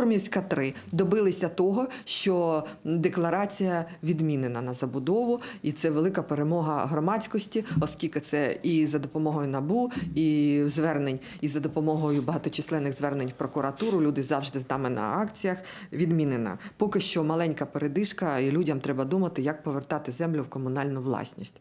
Кормівська 3 добилися того, що декларація відмінена на забудову, і це велика перемога громадськості, оскільки це і за допомогою набу, і звернень, і за допомогою багаточисленних звернень в прокуратуру. Люди завжди з нами на акціях. Відмінена. Поки що маленька передишка, і людям треба думати, як повертати землю в комунальну власність.